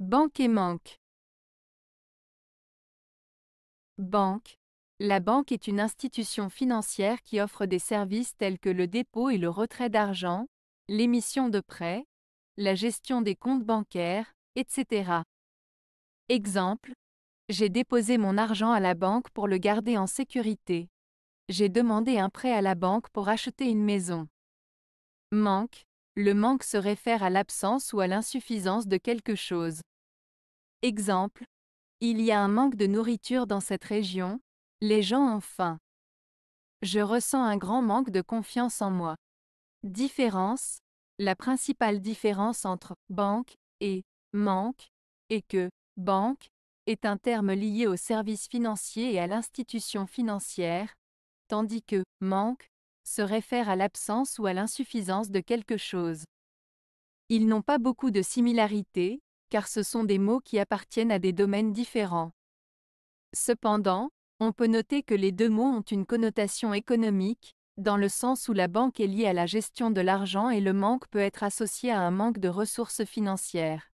Banque et manque. Banque. La banque est une institution financière qui offre des services tels que le dépôt et le retrait d'argent, l'émission de prêts, la gestion des comptes bancaires, etc. Exemple. J'ai déposé mon argent à la banque pour le garder en sécurité. J'ai demandé un prêt à la banque pour acheter une maison. Manque. Le manque se réfère à l'absence ou à l'insuffisance de quelque chose. Exemple. Il y a un manque de nourriture dans cette région, les gens ont faim. Je ressens un grand manque de confiance en moi. Différence. La principale différence entre banque et manque est que banque est un terme lié au service financier et à l'institution financière, tandis que manque se réfère à l'absence ou à l'insuffisance de quelque chose. Ils n'ont pas beaucoup de similarités, car ce sont des mots qui appartiennent à des domaines différents. Cependant, on peut noter que les deux mots ont une connotation économique, dans le sens où la banque est liée à la gestion de l'argent et le manque peut être associé à un manque de ressources financières.